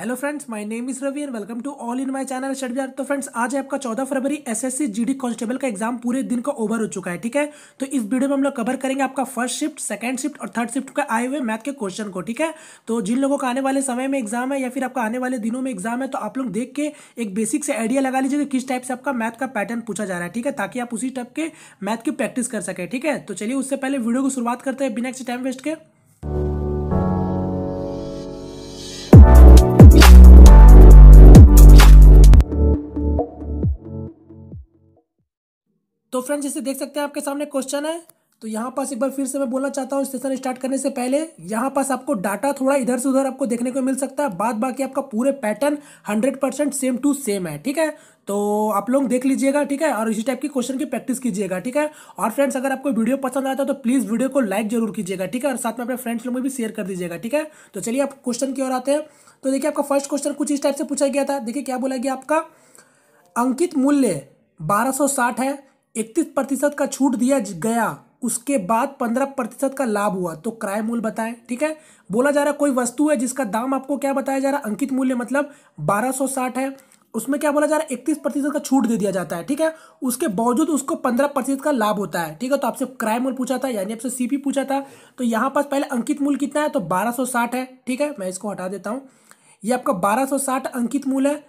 hello friends my name is Ravi and welcome to all in my channel शडबिहार तो friends आज है आपका चौदह फरवरी एसएससी जीडी कांस्टेबल का एग्जाम पूरे दिन का ओवर हो चुका है ठीक है तो इस वीडियो में हम लोग कवर करेंगे आपका फर्स्ट शिफ्ट सेकंड शिफ्ट और थर्ड शिफ्ट का आए हुए मैथ के क्वेश्चन को ठीक है तो जिन लोगों का आने वाले समय में एग्जाम है या फिर आपका आने वाले दिनों में एग्जाम है तो आप लोग देख के एक बेसिक से आइडिया लगा लीजिए कि किस टाइप से आपका मैथ का पैटर्न पूछा जा रहा है ठीक है ताकि आप उसी टाइप के मैथ की प्रैक्टिस कर सके ठीक है तो चलिए उससे पहले वीडियो को शुरुआत करते हैं बिना टाइम वेस्ट के तो फ्रेंड्स जैसे देख सकते हैं आपके सामने क्वेश्चन है तो यहाँ पास एक बार फिर से मैं बोलना चाहता हूँ सेशन स्टार्ट करने से पहले यहाँ पास आपको डाटा थोड़ा इधर से उधर आपको देखने को मिल सकता है बाद बाकी आपका पूरे pattern hundred percent same to same है ठीक है तो आप लोग देख लीजिएगा ठीक है और इसी टाइप की क्वेश्चन की प्रैक्टिस कीजिएगा ठीक है और फ्रेंड्स अगर आपको वीडियो पसंद आता है तो प्लीज़ वीडियो को लाइक जरूर कीजिएगा ठीक है और साथ में अपने फ्रेंड्स लोग में भी शेयर कर दीजिएगा ठीक है तो चलिए आप क्वेश्चन की ओर आते हैं तो देखिए आपका फर्स्ट क्वेश्चन कुछ इस टाइप से पूछा गया था देखिए क्या बोला गया आपका अंकित मूल्य बारह है इकतीस प्रतिशत का छूट दिया गया उसके बाद पंद्रह प्रतिशत का लाभ हुआ तो क्राय मूल्य बताएं ठीक है बोला जा रहा है कोई वस्तु है जिसका दाम आपको क्या बताया जा रहा है अंकित मूल्य मतलब साठ है उसमें क्या बोला जा रहा है इकतीस प्रतिशत का छूट दे दिया जाता है ठीक है उसके बावजूद उसको पंद्रह प्रतिशत का लाभ होता है ठीक है तो आपसे क्राय मूल्य पूछा था यानी आपसे सीपी पूछा था तो यहाँ पास पहले अंकित मूल्य कितना है तो बारह सौ साठ है ठीक है मैं इसको हटा देता हूँ ये आपका बारह सौ साठ अंकित मूल्य है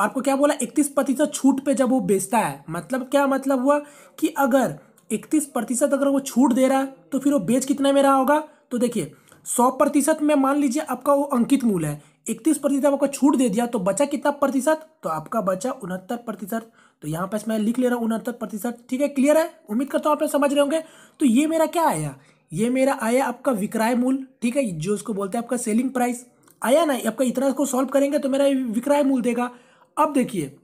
आपको क्या बोला इकतीस प्रतिशत छूट पे जब वो बेचता है मतलब क्या मतलब हुआ कि अगर इकतीस प्रतिशत अगर वो छूट दे रहा है तो फिर वो बेच कितने में रहा होगा तो देखिए सौ प्रतिशत में मान लीजिए आपका वो अंकित मूल है इकतीस प्रतिशत आपको छूट दे दिया तो बचा कितना प्रतिशत तो आपका बचा उनहत्तर प्रतिशत तो यहाँ पर मैं लिख ले रहा हूँ उनहत्तर प्रतिशत ठीक है क्लियर है उम्मीद करता हूँ आपने समझ रहे होंगे तो ये मेरा क्या आया ये मेरा आया आपका विक्रय मूल ठीक है जो उसको बोलते हैं आपका सेलिंग प्राइस आया ना आपका इतना इसको सॉल्व करेंगे तो मेरा विक्रय मूल देगा अब देखिए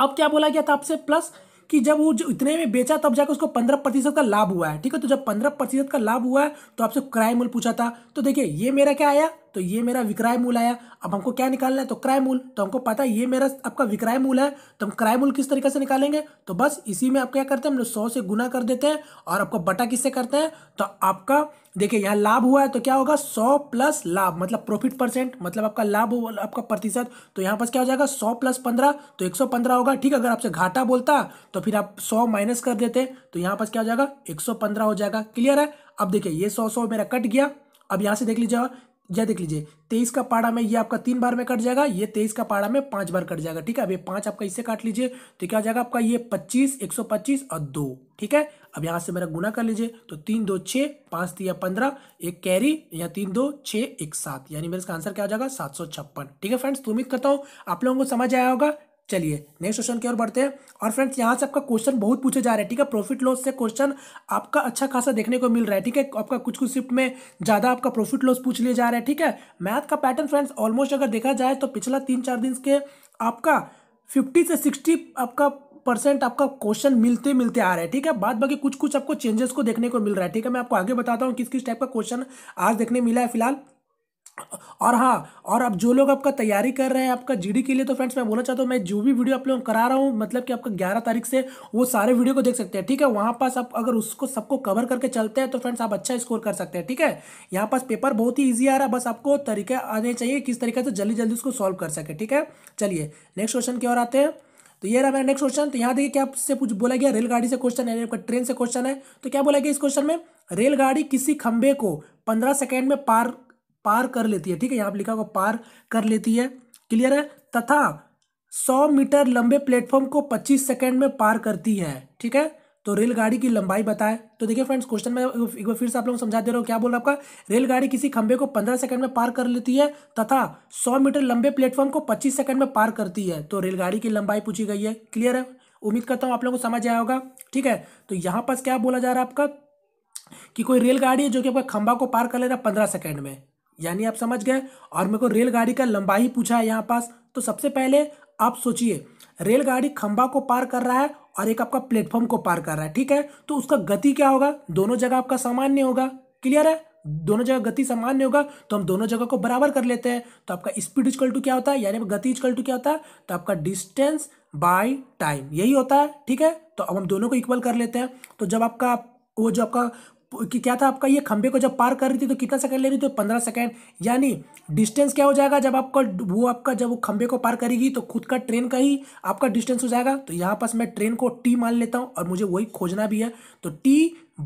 अब क्या बोला गया था आपसे प्लस कि जब वो जो इतने में बेचा तब जाकर उसको पंद्रह प्रतिशत का लाभ हुआ है ठीक है तो जब पंद्रह प्रतिशत का लाभ हुआ है तो आपसे क्राइम मूल पूछा था तो देखिए ये मेरा क्या आया तो ये मेरा विक्रय मूल आया अब हमको क्या निकालना है तो क्राय मूल तो हमको पता है ये मेरा आपका विक्रय मूल है तो हम क्राय मूल किस तरीके से निकालेंगे तो बस इसी में आप क्या करते हैं हम लोग सौ से गुना कर देते हैं और आपका बटा किससे करते हैं तो आपका देखिए यहाँ लाभ हुआ है तो क्या होगा सौ प्लस लाभ मतलब प्रॉफिट परसेंट मतलब आपका लाभ आपका प्रतिशत तो यहाँ पर क्या हो जाएगा सौ प्लस पंद्रह तो एक सौ पंद्रह होगा ठीक अगर आपसे घाटा बोलता तो फिर आप सौ माइनस कर देते तो यहाँ पर क्या हो जाएगा एक सौ पंद्रह हो जाएगा क्लियर है अब देखिए ये सौ सौ मेरा कट गया अब यहाँ से देख लीजिएगा यह देख लीजिए तेईस का पाड़ा में ये आपका तीन बार में कट जाएगा ये तेईस का पाड़ा में पांच बार कट जाएगा ठीक है अब ये पांच आपका इससे काट लीजिए तो क्या हो जाएगा आपका ये पच्चीस एक सौ पच्चीस और दो ठीक है अब यहाँ से मेरा गुना कर लीजिए तो तीन दो छः पाँच तीन पंद्रह एक कैरी या तीन दो छः एक सात यानी मेरे इसका आंसर क्या हो जाएगा सात सौ छप्पन ठीक है फ्रेंड्स तो उम्मीद करता हूँ आप लोगों को समझ आया होगा चलिए नेक्स्ट क्वेश्चन की ओर बढ़ते हैं और फ्रेंड्स यहाँ से आपका क्वेश्चन बहुत पूछे जा रहे हैं ठीक है प्रॉफिट लॉस से क्वेश्चन आपका अच्छा खासा देखने को मिल रहा है ठीक है आपका कुछ कुछ शिफ्ट में ज़्यादा आपका प्रॉफिट लॉस पूछ लिए जा रहा है ठीक है मैथ का पैटर्न फ्रेंड्स ऑलमोस्ट अगर देखा जाए तो पिछला तीन चार दिन के आपका फिफ्टी से सिक्सटी आपका परसेंट आपका क्वेश्चन मिलते मिलते आ रहा है ठीक है बाद बाकी कुछ कुछ आपको चेंजेस को देखने को मिल रहा है ठीक है मैं आपको आगे बताता हूँ किस किस टाइप का क्वेश्चन आज देखने मिला है फिलहाल और हाँ और अब जो लोग आपका तैयारी कर रहे हैं आपका जीडी के लिए तो फ्रेंड्स मैं बोलना चाहता हूँ मैं जो भी वीडियो आप लोगों को करा रहा हूँ मतलब कि आपका ग्यारह तारीख से वो सारे वीडियो को देख सकते हैं ठीक है वहाँ पास आप अगर उसको सबको कवर करके चलते हैं तो फ्रेंड्स आप अच्छा स्कोर कर सकते हैं ठीक है यहाँ पास पेपर बहुत ही ईजी आ रहा है बस आपको तरीके आने चाहिए किस तरीके से जल्दी जल्दी उसको सॉल्व कर सके ठीक है चलिए नेक्स्ट क्वेश्चन की ओर आते हैं तो ये रहा मेरा नेक्स्ट क्वेश्चन तो यहाँ देखिए क्या आपसे कुछ बोला गया रेलगाड़ी से क्वेश्चन है ट्रेन से क्वेश्चन है तो क्या बोला गया इस क्वेश्चन में रेलगाड़ी किसी खंबे को पंद्रह सेकेंड में पार पार कर लेती है ठीक है यहाँ पर लिखा हुआ पार कर लेती है क्लियर है तथा सौ मीटर लंबे प्लेटफॉर्म को पच्चीस सेकेंड में पार करती है ठीक है तो रेलगाड़ी की लंबाई बताएं तो देखिए फ्रेंड्स क्वेश्चन में एक बार फिर से आप लोग समझा दे रहा हूँ क्या बोल रहा आपका रेलगाड़ी किसी खंबे को 15 सेकंड में पार कर लेती है तथा 100 मीटर लंबे प्लेटफॉर्म को 25 सेकंड में पार करती है तो रेलगाड़ी की लंबाई पूछी गई है क्लियर है उम्मीद करता हूँ आप लोगों को समझ आया होगा ठीक है तो यहाँ पास क्या बोला जा रहा है आपका कि कोई रेलगाड़ी है जो कि आपका खंबा को पार कर ले रहा है पंद्रह सेकेंड में यानी आप समझ गए और मेरे को रेलगाड़ी का लंबाई पूछा है यहाँ पास तो सबसे पहले आप सोचिए रेलगाड़ी खंबा को पार कर रहा है और एक आपका प्लेटफॉर्म को पार कर रहा है ठीक है तो उसका गति क्या होगा दोनों जगह आपका सामान्य होगा क्लियर है दोनों जगह गति सामान्य होगा तो हम दोनों जगह को बराबर कर लेते हैं तो आपका स्पीड इजकल टू क्या होता है यानी गति इजकल टू क्या होता है तो आपका डिस्टेंस बाय टाइम यही होता है ठीक है तो अब हम दोनों को इक्वल कर लेते हैं तो जब आपका वो जो आपका कि क्या था आपका ये खंबे को जब पार कर रही थी तो कितना सेकंड ले रही थी पंद्रह सेकंड यानी डिस्टेंस क्या हो जाएगा जब आपका वो आपका जब वो खंबे को पार करेगी तो खुद का ट्रेन का ही आपका डिस्टेंस हो जाएगा तो यहाँ पास मैं ट्रेन को टी मान लेता हूँ और मुझे वही खोजना भी है तो टी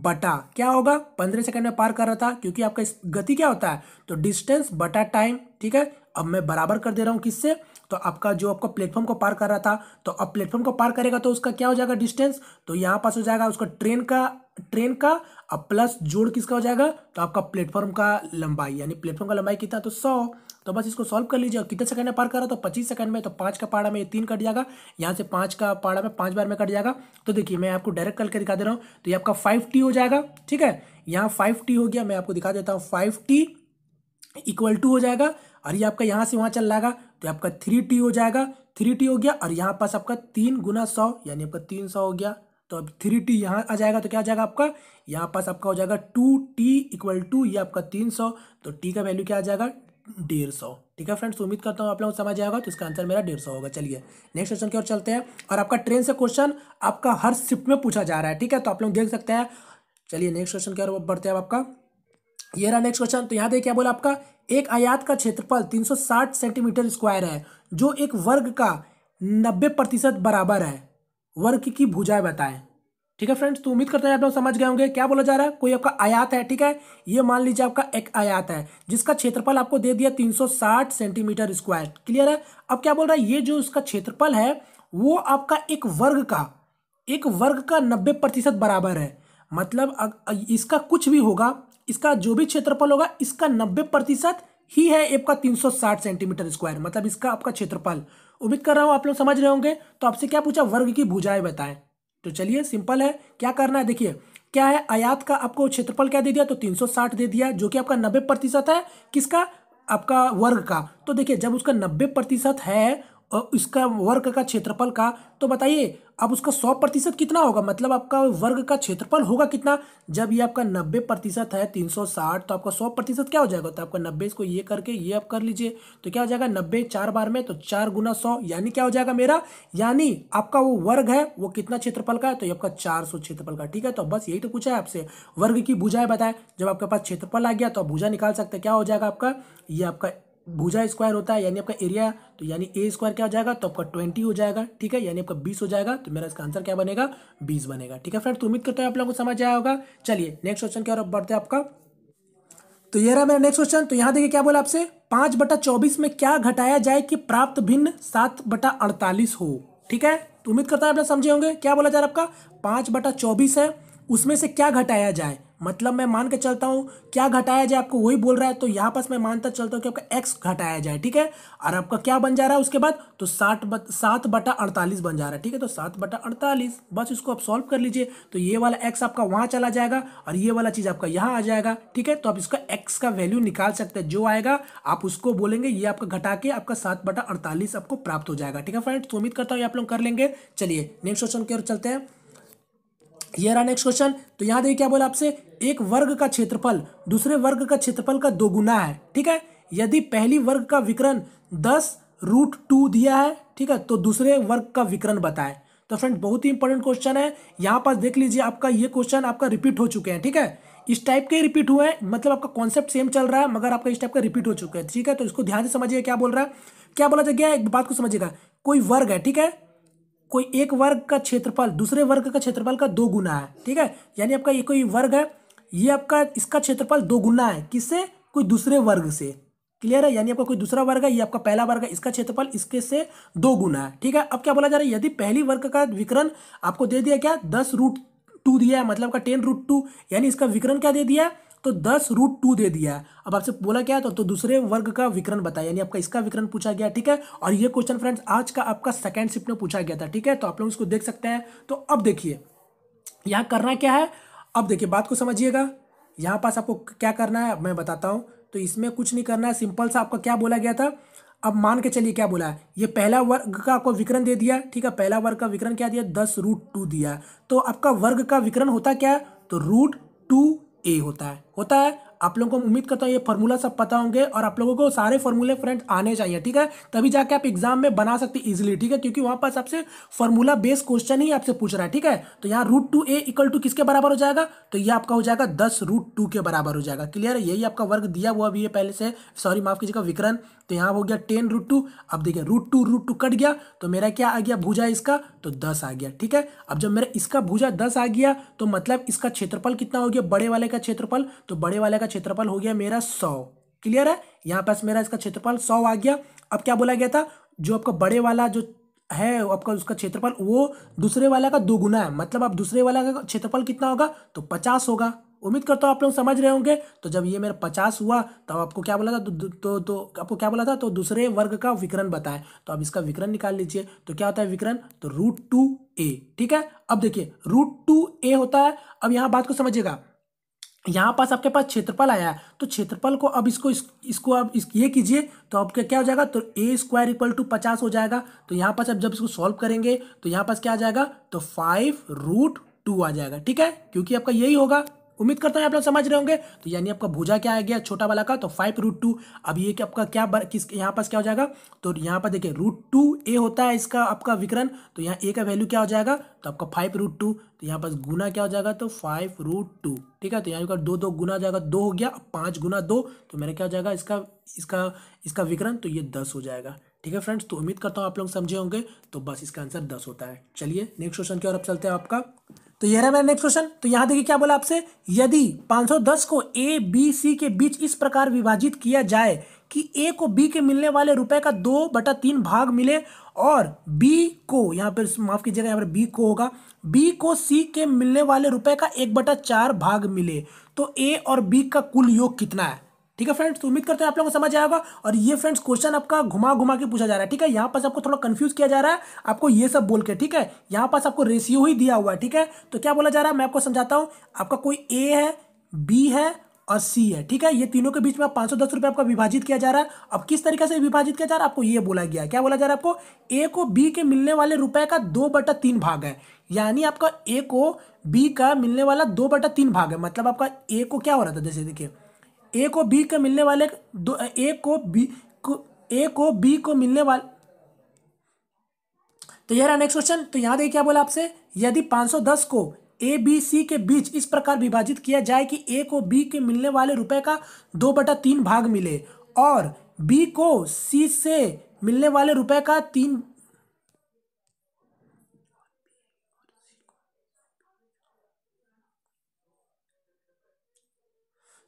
बटा क्या होगा पंद्रह सेकंड में पार कर रहा था क्योंकि आपका गति क्या होता है तो डिस्टेंस बटा टाइम ठीक है अब मैं बराबर कर दे रहा हूँ किससे तो आपका जो आपका प्लेटफॉर्म को पार कर रहा था तो अब प्लेटफॉर्म को पार करेगा तो उसका क्या हो जाएगा डिस्टेंस तो यहाँ पास हो जाएगा उसका ट्रेन का ट्रेन का अब प्लस जोड़ किसका हो जाएगा तो आपका प्लेटफॉर्म का लंबाई यानी प्लेटफॉर्म का लंबाई कितना तो सौ तो बस इसको सॉल्व कर लीजिए कितने सेकंड में पार करा तो पच्चीस सेकंड में तो पाँच का पाड़ा में ये तीन कट जाएगा यहाँ से पाँच का पाड़ा में पाँच बार में कट जाएगा तो देखिए मैं आपको डायरेक्ट करके दिखा दे रहा हूँ तो ये आपका फाइव हो जाएगा ठीक है यहाँ फाइव हो गया मैं आपको दिखा देता हूँ फाइव इक्वल टू हो जाएगा और ये आपका यहाँ से वहाँ चल जाएगा तो आपका थ्री हो जाएगा थ्री हो गया और यहाँ पास आपका तीन गुना यानी आपका तीन हो गया तो अब थ्री टी यहाँ आ जाएगा तो क्या आ जाएगा आपका यहाँ पास आपका हो जाएगा टू टी इक्वल टू ये आपका तीन सौ तो टी का वैल्यू क्या आ जाएगा डेढ़ सौ ठीक है फ्रेंड्स तो उम्मीद करता हूँ आप लोगों को समझ आएगा तो इसका आंसर मेरा डेढ़ सौ होगा चलिए नेक्स्ट क्वेश्चन की ओर चलते हैं और आपका ट्रेन से क्वेश्चन आपका हर शिफ्ट में पूछा जा रहा है ठीक है तो आप लोग देख सकते हैं चलिए नेक्स्ट क्वेश्चन की ओर बढ़ते हैं आपका ये रहा नेक्स्ट क्वेश्चन तो यहाँ देखिए क्या बोला आपका एक आयात का क्षेत्रफल साठ सेंटीमीटर स्क्वायर है जो एक वर्ग का नब्बे प्रतिशत बराबर है वर्क की भुजाएं बताएं ठीक है फ्रेंड्स तो उम्मीद करते हैं आप लोग समझ गए होंगे क्या बोला जा रहा है कोई आपका आयात है ठीक है ये मान लीजिए आपका एक आयात है जिसका क्षेत्रफल आपको दे दिया 360 सेंटीमीटर स्क्वायर क्लियर है अब क्या बोल रहा है ये जो उसका क्षेत्रफल है वो आपका एक वर्ग का एक वर्ग का नब्बे प्रतिशत बराबर है मतलब अग, इसका कुछ भी होगा इसका जो भी क्षेत्रफल होगा इसका नब्बे प्रतिशत ही है आपका 360 सेंटीमीटर स्क्वायर मतलब इसका आपका क्षेत्रफल उम्मीद कर रहा हूँ आप लोग समझ रहे होंगे तो आपसे क्या पूछा वर्ग की भुजाएं बताएं तो चलिए सिंपल है क्या करना है देखिए क्या है आयात का आपको क्षेत्रफल क्या दे दिया तो 360 दे दिया जो कि आपका 90 प्रतिशत है किसका आपका वर्ग का तो देखिए जब उसका 90 प्रतिशत है इसका वर्ग का क्षेत्रफल का तो बताइए अब उसका सौ प्रतिशत कितना होगा मतलब आपका वर्ग का क्षेत्रफल होगा कितना जब ये आपका नब्बे प्रतिशत है तीन सौ साठ तो आपका सौ प्रतिशत क्या हो जाएगा तो आपका नब्बे इसको ये करके ये आप कर लीजिए तो क्या हो जाएगा नब्बे चार बार में तो चार गुना सौ यानी क्या हो जाएगा मेरा यानी आपका वो वर्ग है वो कितना क्षेत्रफल का है तो ये आपका चार सौ क्षेत्रफल का ठीक है तो बस यही तो पूछा है आपसे वर्ग की भूजाएं बताएं जब आपके पास क्षेत्रफल आ गया तो आप भूजा निकाल सकते क्या हो जाएगा आपका ये आपका भुजा स्क्वायर होता है यानी आपका एरिया तो यानी ए स्क्वायर क्या हो जाएगा तो आपका ट्वेंटी हो जाएगा ठीक है यानी आपका बीस हो जाएगा तो मेरा इसका आंसर क्या बनेगा बीस बनेगा ठीक है फ्रेंड तो उम्मीद करता है आप लोगों को समझ आया होगा चलिए नेक्स्ट क्वेश्चन क्या बढ़ते हैं आपका तो ये रहा मेरा नेक्स्ट क्वेश्चन तो यहाँ देखिए क्या बोला आपसे पांच बटा चौबीस में क्या घटाया जाए कि प्राप्त भिन्न सात बटा अड़तालीस हो ठीक है तो उम्मीद करता है आप लोग समझे होंगे क्या बोला जा रहा है आपका पांच बटा चौबीस है उसमें से क्या घटाया जाए मतलब मैं मान के चलता हूँ क्या घटाया जाए आपको वही बोल रहा है तो यहाँ पर मैं मानता चलता हूँ कि आपका एक्स घटाया जाए ठीक है और आपका क्या बन जा रहा है उसके बाद तो साठ बत, सात बटा अड़तालीस बन जा रहा है ठीक है तो सात बटा अड़तालीस बस इसको आप सॉल्व कर लीजिए तो ये वाला एक्स आपका वहाँ चला जाएगा और ये वाला चीज़ आपका यहाँ आ जाएगा ठीक है तो आप इसका एक्स का वैल्यू निकाल सकते हैं जो आएगा आप उसको बोलेंगे ये आपका घटा के आपका सात बटा अड़तालीस आपको प्राप्त हो जाएगा ठीक है फ्रेंड तो उम्मीद करता हूँ आप लोग कर लेंगे चलिए नेक्स्ट क्वेश्चन की ओर चलते हैं ये रहा नेक्स्ट क्वेश्चन तो यहाँ देखिए क्या बोला आपसे एक वर्ग का क्षेत्रफल दूसरे वर्ग का क्षेत्रफल का दो गुना है ठीक है यदि पहली वर्ग का विकरण दस रूट टू दिया है ठीक है तो दूसरे वर्ग का विकरण बताएं तो फ्रेंड बहुत ही इंपॉर्टेंट क्वेश्चन है यहाँ पास देख लीजिए आपका ये क्वेश्चन आपका रिपीट हो चुके हैं ठीक है इस टाइप के रिपीट हुए हैं मतलब आपका कॉन्सेप्ट सेम चल रहा है मगर आपका इस टाइप का रिपीट हो चुका है ठीक है तो इसको ध्यान से समझिए क्या बोल रहा है क्या बोला जा गया एक बात को समझिएगा कोई वर्ग है ठीक है कोई एक वर्ग का क्षेत्रफल दूसरे वर्ग का क्षेत्रफल का दो गुना है ठीक है यानी आपका ये कोई वर्ग है ये आपका इसका क्षेत्रफल दो गुना है किससे कोई दूसरे वर्ग से क्लियर है यानी आपका कोई दूसरा वर्ग है ये आपका पहला वर्ग है इसका क्षेत्रफल इसके से दो गुना है ठीक है अब क्या बोला जा रहा है यदि पहली वर्ग का विकरण आपको दे दिया क्या दस रूट टू दिया है मतलब का टेन रूट टू यानी इसका विकरण क्या दे दिया है तो दस रूट टू दे दिया है अब आपसे बोला क्या है तो, तो दूसरे वर्ग का विकरण बताया यानी आपका इसका विकरण पूछा गया ठीक है और ये क्वेश्चन फ्रेंड्स आज का आपका सेकेंड शिफ्ट में पूछा गया था ठीक है तो आप लोग इसको देख सकते हैं तो अब देखिए यहाँ करना क्या है अब देखिए बात को समझिएगा यहाँ पास आपको क्या करना है मैं बताता हूँ तो इसमें कुछ नहीं करना है सिंपल सा आपका क्या बोला गया था अब मान के चलिए क्या बोला है ये पहला वर्ग का आपको विकरण दे दिया ठीक है पहला वर्ग का विकरण क्या दिया दस रूट टू दिया तो आपका वर्ग का विकरण होता क्या है तो रूट टू ए होता है होता है आप लोगों को उम्मीद करता हूँ ये फॉर्मूला सब पता होंगे और आप लोगों को सारे फॉर्मूले फ्रेंड आने चाहिए ठीक है तभी जाके आप एग्जाम में बना सकते इजिली ठीक है क्योंकि वहाँ पर आपसे फॉर्मूला बेस्ड क्वेश्चन ही आपसे पूछ रहा है ठीक है तो यहाँ root two a equal to किसके बराबर हो जाएगा तो ये आपका हो जाएगा दस रूट टू के बराबर हो जाएगा क्लियर है यही आपका वर्ग दिया हुआ भी है पहले से सॉरी माफ कीजिएगा विक्रम तो यहाँ हो गया टेन रूट टू अब देखिए root two root two cut गया तो मेरा क्या आ गया भुजा इसका तो दस आ गया ठीक है अब जब मेरा इसका भुजा दस आ गया तो मतलब इसका क्षेत्रफल कितना हो गया बड़े वाले का क्षेत्रफल तो बड़े वाले का क्षेत्रफल हो गया मेरा सौ क्लियर है यहाँ पास मेरा इसका क्षेत्रफल सौ आ गया अब क्या बोला गया था जो आपका बड़े वाला जो है आपका उसका क्षेत्रफल वो दूसरे वाला का दो गुना है मतलब आप दूसरे वाला का क्षेत्रफल कितना होगा तो पचास होगा उम्मीद करता हूँ आप लोग समझ रहे होंगे तो जब ये मेरा पचास हुआ तो आपको क्या बोला था तो तो, तो आपको क्या बोला था तो दूसरे वर्ग का विकरण बताएं तो अब इसका विकरण निकाल लीजिए तो क्या होता है विकरण तो रूट टू ए ठीक है अब देखिए रूट टू ए होता है अब यहाँ बात को समझिएगा यहाँ पास आपके पास क्षेत्रफल आया है तो क्षेत्रफल को अब इसको इस, इसको अब इस, ये कीजिए तो आपका क्या हो जाएगा तो ए स्क्वायर इक्वल टू पचास हो जाएगा तो यहाँ पास अब जब इसको सॉल्व करेंगे तो यहाँ पास क्या आ जाएगा तो फाइव रूट टू आ जाएगा ठीक है क्योंकि आपका यही होगा उम्मीद करता हूँ आप लोग समझ रहे होंगे तो यानी आपका भुजा क्या आ गया छोटा वाला का तो फाइव रूट टू अब ये कि आपका क्या बर, किस यहाँ पास क्या हो जाएगा तो यहाँ पर देखिए रूट टू ए होता है इसका आपका विकरण तो यहाँ ए का वैल्यू क्या हो जाएगा तो आपका फाइव रूट टू तो यहाँ पास गुना क्या हो जाएगा तो फाइव रूट टू ठीक है तो यहाँ पर दो दो गुना जाएगा दो हो गया पाँच गुना दो तो मेरा क्या हो जाएगा इसका इसका इसका विकरण तो ये दस हो जाएगा ठीक है फ्रेंड्स तो उम्मीद करता हूँ आप लोग समझे होंगे तो बस इसका आंसर दस होता है चलिए नेक्स्ट क्वेश्चन की ओर अब चलते हैं आपका तो यह रहा मेरा नेक्स्ट क्वेश्चन तो यहाँ देखिए क्या बोला आपसे यदि 510 को ए बी सी के बीच इस प्रकार विभाजित किया जाए कि ए को बी के मिलने वाले रुपए का दो बटा तीन भाग मिले और बी को यहाँ पर माफ कीजिएगा यहाँ पर बी को होगा बी को सी के मिलने वाले रुपए का एक बटा चार भाग मिले तो ए और बी का कुल योग कितना है ठीक है फ्रेंड्स तो उम्मीद करते हैं आप लोगों को समझ आएगा और ये फ्रेंड्स क्वेश्चन आपका घुमा घुमा के पूछा जा रहा है ठीक है यहाँ पास आपको थोड़ा कंफ्यूज किया जा रहा है आपको ये सब बोल के ठीक है यहाँ पास आपको रेशियो ही दिया हुआ है ठीक है तो क्या बोला जा रहा है मैं आपको समझाता हूँ आपका कोई ए है बी है और सी है ठीक है ये तीनों के बीच में पाँच सौ दस रुपये आपका विभाजित किया जा रहा है अब किस तरीके से विभाजित किया जा रहा है आपको ये बोला गया क्या बोला जा रहा है आपको ए को बी के मिलने वाले रुपए का दो बटा तीन भाग है यानी आपका ए को बी का मिलने वाला दो बटा तीन भाग है मतलब आपका ए को क्या हो रहा था जैसे देखिए ए को बी के मिलने वाले दो ए को बी को ए को बी को मिलने वाले तो यह रहा नेक्स्ट क्वेश्चन तो यहाँ देखिए क्या बोला आपसे यदि 510 को ए बी सी के बीच इस प्रकार विभाजित किया जाए कि ए को बी के मिलने वाले रुपए का दो बटा तीन भाग मिले और बी को सी से मिलने वाले रुपए का तीन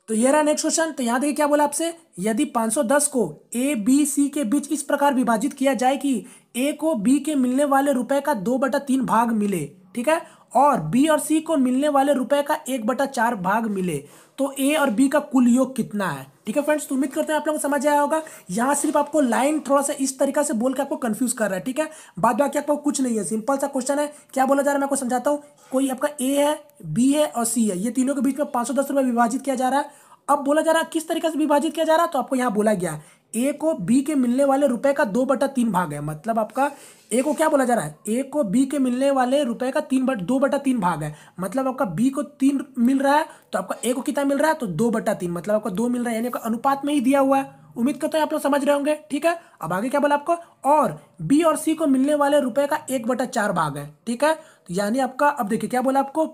तो ये रहा नेक्स्ट क्वेश्चन तो यहाँ देखिए क्या बोला आपसे यदि 510 को ए बी सी के बीच इस प्रकार विभाजित किया जाए कि ए को बी के मिलने वाले रुपए का दो बटा तीन भाग मिले ठीक है और बी और सी को मिलने वाले रुपए का एक बटा चार भाग मिले तो ए और बी का कुल योग कितना है ठीक है फ्रेंड्स तो उम्मीद करते हैं आप लोगों को समझ आया होगा यहाँ सिर्फ आपको लाइन थोड़ा सा इस तरीका से बोल के आपको कंफ्यूज कर रहा है ठीक है बाद बाकी आपको कुछ नहीं है सिंपल सा क्वेश्चन है क्या बोला जा रहा है मैं आपको समझाता हूँ कोई आपका ए है बी है और सी है ये तीनों के बीच में पाँच सौ दस रुपये विभाजित किया जा रहा है अब बोला जा रहा है किस तरीके से विभाजित किया जा रहा है तो आपको यहाँ बोला गया ए को बी के मिलने वाले रुपए का दो बटा तीन भाग है मतलब आपका ए को क्या बोला जा रहा है ए को बी के मिलने वाले रुपए का तीन बट दो बटा तीन भाग है मतलब आपका बी को तीन मिल रहा है तो आपका ए को कितना मिल रहा है तो दो बटा तीन मतलब आपका दो मिल रहा है यानी अनुपात में ही दिया हुआ है उम्मीद करते हैं आप लोग समझ रहे होंगे ठीक है अब आगे क्या बोला आपको और बी और सी को मिलने वाले रुपए का एक बटा भाग है ठीक है तो यानी आपका अब देखिए क्या बोला आपको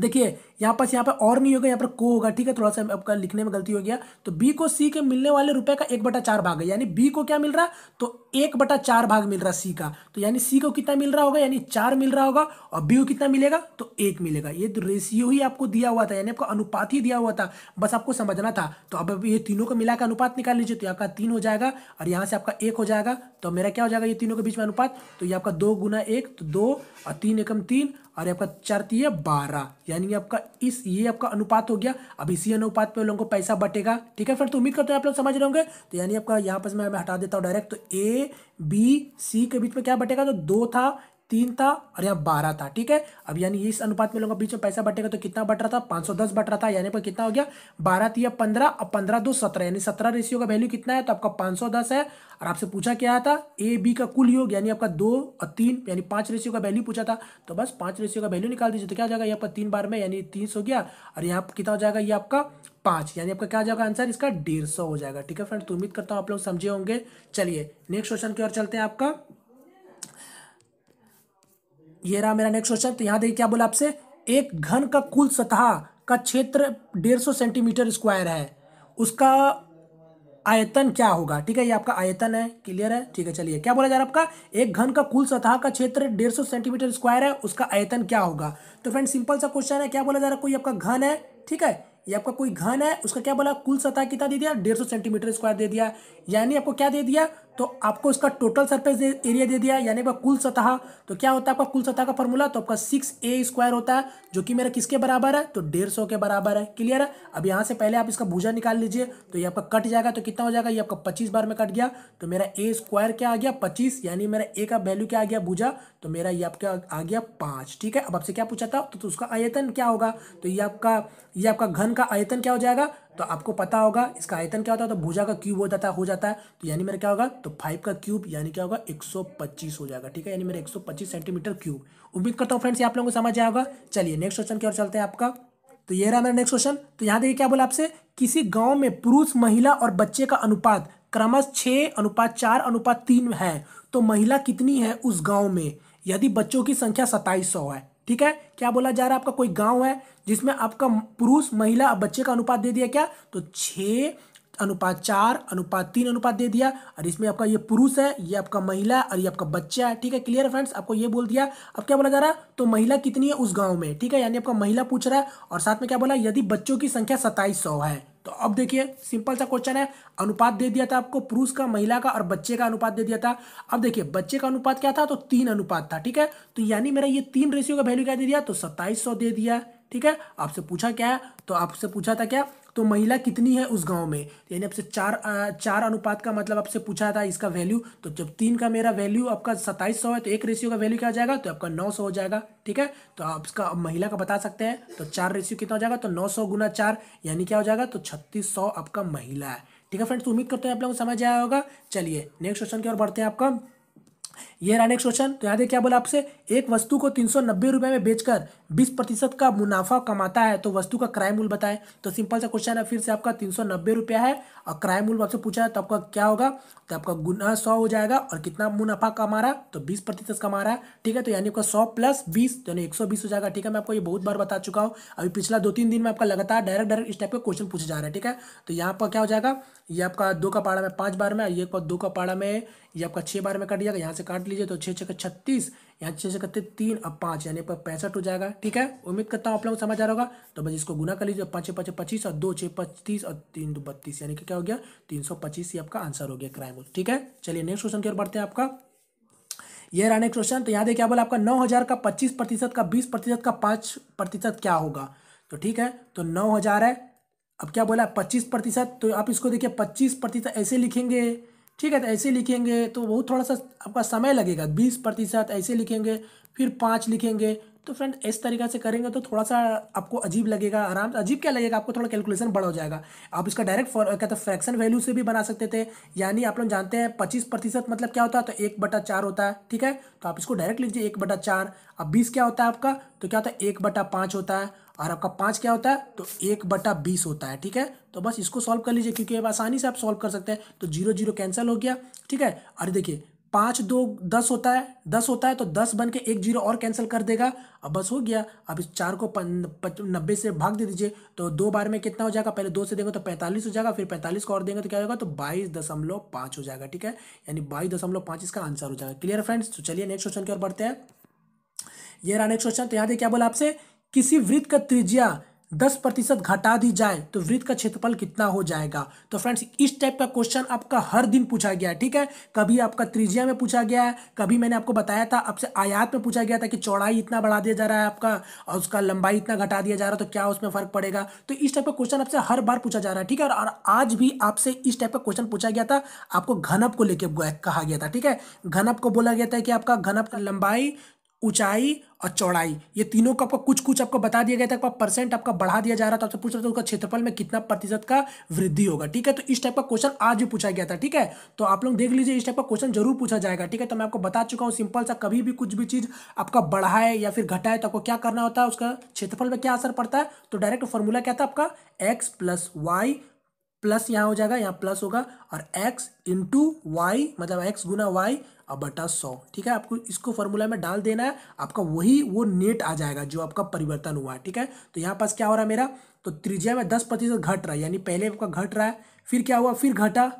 देखिए यहाँ पास यहाँ पर और नहीं होगा यहाँ पर को होगा ठीक है थोड़ा सा आपका लिखने में गलती हो गया तो बी को सी के मिलने वाले रुपए का एक बटा चार भाग है यानी बी को क्या मिल रहा तो एक बटा चार भाग मिल रहा सी का तो यानी सी को कितना मिल रहा होगा यानी चार मिल रहा होगा और बी को कितना मिलेगा तो एक मिलेगा ये तो रेशियो ही आपको दिया हुआ था यानी आपको अनुपात ही दिया हुआ था बस आपको समझना था तो अब ये तीनों को मिला अनुपात निकाल लीजिए तो आपका तीन हो जाएगा और यहाँ से आपका एक हो जाएगा तो मेरा क्या हो जाएगा ये तीनों के बीच में अनुपात तो ये आपका दो गुना तो दो और तीन एकम तीन और आपका चार तीन तो बारह यानी आपका इस ये आपका अनुपात हो गया अब इसी अनुपात पे लोगों को पैसा बटेगा ठीक है फिर तो उम्मीद करते हैं आप लोग समझ रहे होंगे तो यानी आपका यहाँ पर मैं हटा देता हूँ डायरेक्ट तो ए बी सी के बीच में क्या बटेगा तो दो था तीन था और यहाँ बारह था ठीक है अब यानी इस अनुपात में लोगों बीच में पैसा बटेगा तो कितना बट रहा था पाँच सौ दस बट रहा था यानी पर कितना हो गया बारह थी या पंद्रह अब पंद्रह दो सत्रह यानी सत्रह रेशियो का वैल्यू कितना है तो आपका पाँच सौ दस है और आपसे पूछा क्या था ए बी का कुल योग यानी आपका दो और तीन यानी पाँच रेशियो का वैल्यू पूछा था तो बस पाँच रेशियो का वैल्यू निकाल दीजिए तो क्या हो जाएगा यहाँ पर तीन बार में यानी तीस हो गया और यहाँ कितना हो जाएगा ये आपका पाँच यानी आपका क्या हो जाएगा आंसर इसका डेढ़ सौ हो जाएगा ठीक है फ्रेंड तो उम्मीद करता हूँ आप लोग समझे होंगे चलिए नेक्स्ट क्वेश्चन की ओर चलते हैं आपका ये रहा मेरा नेक्स्ट क्वेश्चन तो यहाँ देखिए क्या बोला आपसे एक घन का कुल सतह का क्षेत्र डेढ़ सौ सेंटीमीटर स्क्वायर है उसका आयतन क्या होगा ठीक है ये आपका आयतन है क्लियर है ठीक है चलिए क्या बोला जा रहा है आपका एक घन का कुल सतह का क्षेत्र डेढ़ सौ सेंटीमीटर स्क्वायर है उसका आयतन क्या होगा तो फ्रेंड सिंपल सा क्वेश्चन है क्या बोला जा रहा है कोई आपका घन है ठीक है ये आपका कोई घन है उसका क्या बोला कुल सतह कितना दे दिया डेढ़ सौ सेंटीमीटर स्क्वायर दे दिया यानी आपको क्या दे दिया तो आपको इसका टोटल सरफेस एरिया दे दिया यानी आपका कुल सतह तो क्या होता है आपका कुल सतह का फॉर्मूला तो आपका सिक्स ए स्क्वायर होता है जो कि मेरा किसके बराबर है तो डेढ़ सौ के बराबर है क्लियर है अब यहाँ से पहले आप इसका भूजा निकाल लीजिए तो ये आपका कट जाएगा तो कितना हो जाएगा ये आपका पच्चीस बार में कट गया तो मेरा ए स्क्वायर क्या आ गया पच्चीस यानी मेरा ए का वैल्यू क्या आ गया भूजा तो मेरा ये आपका आ गया पाँच ठीक है अब आपसे क्या पूछा था तो, तो उसका आयतन क्या होगा तो ये आपका ये आपका घन का आयतन क्या हो जाएगा तो आपको पता होगा इसका आयतन क्या होता है तो भुजा का क्यूब हो जाता हो जाता है तो यानी मेरा क्या होगा तो फाइव का क्यूब यानी क्या होगा 125 हो जाएगा ठीक है यानी मेरा 125 सेंटीमीटर क्यूब उम्मीद करता हूँ फ्रेंड्स ये आप लोगों को समझ आएगा चलिए नेक्स्ट क्वेश्चन की ओर चलते हैं आपका तो ये रहा मेरा नेक्स्ट क्वेश्चन तो यहाँ देखिए क्या बोला आपसे किसी गाँव में पुरुष महिला और बच्चे का अनुपात क्रमश छः अनुपात चार अनुपात तीन है तो महिला कितनी है उस गाँव में यदि बच्चों की संख्या सत्ताईस है ठीक है क्या बोला जा रहा है आपका कोई गांव है जिसमें आपका पुरुष महिला बच्चे का अनुपात दे दिया क्या तो छ अनुपात चार अनुपात तीन अनुपात दे दिया और इसमें आपका ये पुरुष है ये आपका महिला और ये आपका बच्चा है ठीक है क्लियर फ्रेंड्स आपको ये बोल दिया अब क्या बोला जा रहा है तो महिला कितनी है उस गांव में ठीक है यानी आपका महिला पूछ रहा है और साथ में क्या बोला यदि बच्चों की संख्या सत्ताईस सौ है तो अब देखिए सिंपल सा क्वेश्चन है अनुपात दे दिया था आपको पुरुष का महिला का और बच्चे का अनुपात दे दिया था अब देखिए बच्चे का अनुपात क्या था तो तीन अनुपात था ठीक है तो यानी मेरा ये तीन रेशियो का वैल्यू क्या दे दिया तो सत्ताईस दे दिया ठीक है आपसे पूछा क्या है तो आपसे पूछा था क्या तो महिला कितनी है उस गांव में यानी आपसे चार चार अनुपात का मतलब आपसे पूछा था इसका वैल्यू तो जब तीन का मेरा वैल्यू आपका सत्ताईस सौ है तो एक रेशियो का वैल्यू क्या हो जाएगा तो आपका नौ सौ हो जाएगा ठीक है तो आप इसका महिला का बता सकते हैं तो चार रेशियो कितना हो जाएगा तो नौ सौ गुना चार यानी क्या हो जाएगा तो छत्तीस सौ आपका महिला है ठीक है फ्रेंड्स तो उम्मीद करते हैं आप लोगों को समझ आया होगा चलिए नेक्स्ट क्वेश्चन की ओर बढ़ते हैं आपका ये रहा नेक्स्ट क्वेश्चन तो याद है क्या बोला आपसे एक वस्तु को तीन सौ नब्बे रुपये में बेचकर बीस प्रतिशत का मुनाफा कमाता है तो वस्तु का क्राय मूल बताए तो सिंपल सा क्वेश्चन है फिर से आपका तीन सौ नब्बे रुपया है और क्राय मूल आपसे पूछा है तो आपका क्या होगा तो आपका गुना सौ हो जाएगा और कितना मुनाफा कमा रहा तो बीस प्रतिशत कमा रहा है ठीक है तो यानी आपका सौ प्लस बीस यानी एक सौ बीस हो जाएगा ठीक है मैं आपको ये बहुत बार बता चुका हूँ अभी पिछला दो तीन दिन में आपका लगातार डायरेक्ट डायरेक्ट इस टाइप का क्वेश्चन पूछा जा रहा है ठीक है तो यहाँ पर क्या हो जाएगा ये आपका दो का पाड़ा में पाँच बार में ये दो का पाड़ा में ये आपका छः बार में कट जाएगा यहाँ से काट लीजिए तो छः छः छत्तीस यहाँ छः छः तीन अब पाँच यानी पर पैंसठ हो जाएगा ठीक है उम्मीद करता हूँ आप लोग समझ आ रहा होगा तो बस इसको गुना कर लीजिए पाँच पाँच पच्चीस और दो छः पच्चीस और तीन दो बत्तीस यानी कि क्या हो गया तीन सौ पच्चीस आपका आंसर हो गया क्राइम ठीक है चलिए नेक्स्ट क्वेश्चन की ओर बढ़ते हैं आपका ये रहा नेक्स्ट क्वेश्चन तो यहाँ देखिए बोला आपका नौ हज़ार का पच्चीस प्रतिशत का बीस प्रतिशत का पाँच प्रतिशत क्या होगा तो ठीक है तो नौ हज़ार है अब क्या बोला पच्चीस प्रतिशत तो आप इसको देखिए पच्चीस प्रतिशत ऐसे लिखेंगे ठीक है तो ऐसे लिखेंगे तो बहुत थोड़ा सा आपका समय लगेगा बीस प्रतिशत ऐसे लिखेंगे फिर पाँच लिखेंगे तो फ्रेंड इस तरीका से करेंगे तो थोड़ा सा आपको अजीब लगेगा आराम से अजीब क्या लगेगा आपको थोड़ा कैलकुलेशन बड़ा हो जाएगा आप इसका डायरेक्ट फॉर कहते हैं फ्रैक्शन वैल्यू से भी बना सकते थे यानी आप लोग जानते हैं पच्चीस प्रतिशत मतलब क्या होता है तो एक बटा चार होता है ठीक है तो आप इसको डायरेक्ट लीजिए एक बटा चार अब बीस क्या होता है आपका तो क्या होता है एक बटा पाँच होता है और आपका पाँच क्या होता है तो एक बटा बीस होता है ठीक है तो बस इसको सॉल्व कर लीजिए क्योंकि अब आसानी से आप सॉल्व कर सकते हैं तो जीरो जीरो कैंसिल हो गया ठीक है और देखिए पाँच दो दस होता है दस होता है तो दस बन के एक जीरो और कैंसिल कर देगा अब बस हो गया अब इस चार को नब्बे से भाग दे दीजिए तो दो बार में कितना हो जाएगा पहले दो से देंगे तो पैंतालीस हो जाएगा फिर पैंतालीस को और देंगे तो क्या होगा तो बाईस दशमलव पाँच हो जाएगा ठीक है यानी बाईस दशमलव पाँच इसका आंसर हो जाएगा क्लियर फ्रेंड्स तो चलिए नेक्स्ट क्वेश्चन की ओर बढ़ते हैं ये रहा नेक्स्ट क्वेश्चन तो यहाँ देखिए क्या बोला आपसे किसी वृत्त का त्रिज्या दस प्रतिशत घटा दी जाए तो वृत्त का क्षेत्रफल कितना हो जाएगा तो फ्रेंड्स इस टाइप का क्वेश्चन आपका हर दिन पूछा गया है ठीक है कभी आपका त्रिज्या में पूछा गया है कभी मैंने आपको बताया था आपसे आयात में पूछा गया था कि चौड़ाई इतना बढ़ा दिया जा रहा है आपका और उसका लंबाई इतना घटा दिया जा रहा है तो क्या उसमें फर्क पड़ेगा तो इस टाइप का क्वेश्चन आपसे हर बार पूछा जा रहा है ठीक है और आज भी आपसे इस टाइप का क्वेश्चन पूछा गया था आपको घनप को लेकर कहा गया था ठीक है घनप को बोला गया था कि आपका घनप लंबाई ऊंचाई और चौड़ाई ये तीनों का आपको कुछ कुछ आपको बता दिया गया था आपका परसेंट आपका बढ़ा दिया जा रहा था आपसे तो पूछ रहा था उसका क्षेत्रफल में कितना प्रतिशत का वृद्धि होगा ठीक है तो इस टाइप का क्वेश्चन आज भी पूछा गया था ठीक है तो आप लोग देख लीजिए इस टाइप का क्वेश्चन जरूर पूछा जाएगा ठीक है तो मैं आपको बता चुका हूँ सिंपल सा कभी भी कुछ भी चीज़ आपका बढ़ा है या फिर घटा है तो आपको क्या करना होता है उसका क्षेत्रफल में क्या असर पड़ता है तो डायरेक्ट फॉर्मूला क्या था आपका एक्स प्लस वाई प्लस यहाँ हो जाएगा यहाँ प्लस होगा और x इंटू वाई मतलब x गुना वाई और बटा सौ ठीक है आपको इसको फॉर्मूला में डाल देना है आपका वही वो नेट आ जाएगा जो आपका परिवर्तन हुआ है ठीक है तो यहाँ पास क्या हो रहा है मेरा तो त्रिज्या में दस प्रतिशत घट रहा है यानी पहले आपका घट रहा है फिर क्या हुआ फिर घटा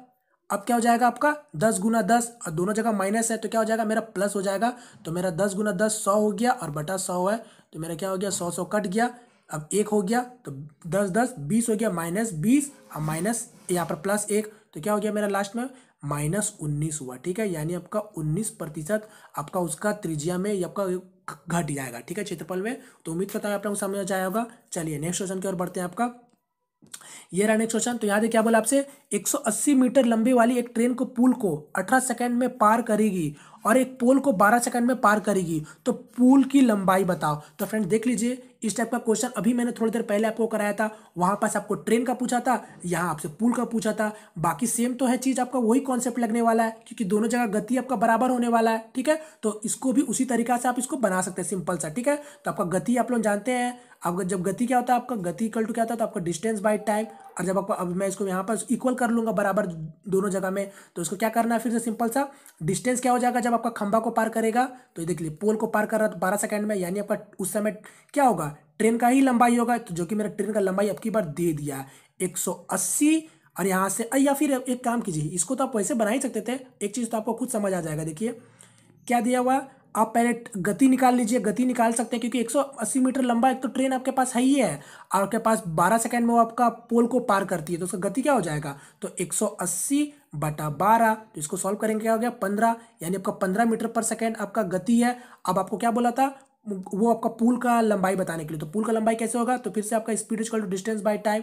अब क्या हो जाएगा आपका दस गुना दस और दोनों जगह माइनस है तो क्या हो जाएगा मेरा प्लस हो जाएगा तो मेरा दस गुना दस सौ हो गया और बटा सौ है तो मेरा क्या हो गया सौ सौ कट गया अब एक हो गया तो दस दस बीस हो गया माइनस बीस अब माइनस यहाँ पर प्लस एक तो क्या हो गया मेरा लास्ट में माइनस उन्नीस हुआ ठीक है यानी आपका उन्नीस प्रतिशत आपका उसका त्रिज्या में आपका घट जाएगा ठीक है क्षेत्रफल में तो उम्मीद करता है आप लोग समझ आया होगा चलिए नेक्स्ट क्वेश्चन की ओर बढ़ते हैं आपका ये रहा नेक्स्ट क्वेश्चन तो यहाँ क्या बोला आपसे 180 मीटर लंबी वाली एक ट्रेन को पुल को 18 सेकंड में पार करेगी और एक पोल को 12 सेकंड में पार करेगी तो पुल की लंबाई बताओ तो फ्रेंड देख लीजिए इस टाइप का क्वेश्चन अभी मैंने थोड़ी देर पहले आपको कराया था वहाँ पास आपको ट्रेन का पूछा था यहाँ आपसे पुल का पूछा था बाकी सेम तो है चीज़ आपका वही कॉन्सेप्ट लगने वाला है क्योंकि दोनों जगह गति आपका बराबर होने वाला है ठीक है तो इसको भी उसी तरीका से आप इसको बना सकते हैं सिंपल सा ठीक है तो आपका गति आप लोग जानते हैं आपका जब गति क्या होता है आपका गति कल टू क्या होता है तो आपका डिस्टेंस बाई टाइम और जब अब मैं इसको यहाँ पर इक्वल कर लूँगा बराबर दोनों जगह में तो इसको क्या करना है फिर से सिंपल सा डिस्टेंस क्या हो जाएगा जब आपका खंबा को पार करेगा तो ये देख लीजिए पोल को पार कर रहा है तो बारह सेकेंड में यानी आपका उस समय क्या होगा ट्रेन का ही लंबाई होगा तो जो कि मेरा ट्रेन का लंबाई आपकी बार दे दिया है एक और यहाँ से या फिर एक काम कीजिए इसको तो आप वैसे बना ही सकते थे एक चीज़ तो आपको खुद समझ आ जाएगा देखिए क्या दिया हुआ आप पहले गति निकाल लीजिए गति निकाल सकते हैं क्योंकि 180 मीटर लंबा एक तो ट्रेन आपके पास है ही है आपके पास 12 सेकंड में वो आपका पोल को पार करती है तो उसका गति क्या हो जाएगा तो 180 बटा बारह तो इसको सॉल्व करेंगे क्या हो गया पंद्रह यानी आपका पंद्रह मीटर पर सेकेंड आपका गति है अब आपको क्या बोला था वो आपका पुल का लंबाई बताने के लिए तो पुल का लंबाई कैसे होगा तो फिर से आपका speed is equal to distance by time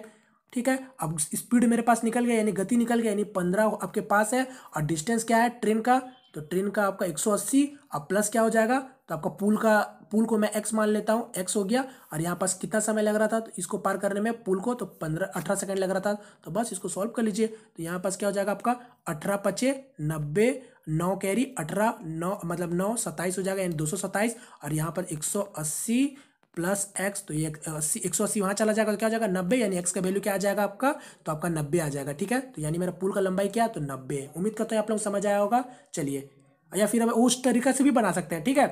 ठीक है अब स्पीड मेरे पास निकल गया यानी गति निकल गया यानी पंद्रह आपके पास है और डिस्टेंस क्या है ट्रेन का तो ट्रेन का आपका 180 और प्लस क्या हो जाएगा तो आपका पुल का पुल को मैं एक्स मान लेता हूँ एक्स हो गया और यहाँ पास कितना समय लग रहा था तो इसको पार करने में पुल को तो पंद्रह अठारह सेकंड लग रहा था तो बस इसको सॉल्व कर लीजिए तो यहाँ पास क्या हो जाएगा आपका अठारह पचे नब्बे नौ कैरी अठारह नौ मतलब नौ सत्ताईस हो जाएगा यानी दो सौ सत्ताईस और यहाँ पर एक सौ अस्सी प्लस एक्स तो ये अस्सी एक सौ अस्सी वहाँ चला जाएगा तो क्या हो जाएगा नब्बे यानी एक्स का वैल्यू क्या आ जाएगा आपका तो आपका नब्बे आ जाएगा ठीक है तो यानी मेरा पुल का लंबाई क्या तो नब्बे है उम्मीद करते हैं आप लोग समझ आया होगा चलिए या फिर हम उस तरीका से भी बना सकते हैं ठीक है